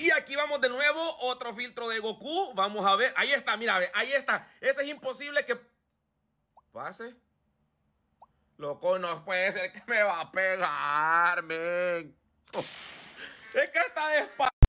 Y aquí vamos de nuevo, otro filtro de Goku. Vamos a ver. Ahí está, mira, ahí está. Ese es imposible que pase. Loco, no puede ser que me va a pegar, men. Es que está de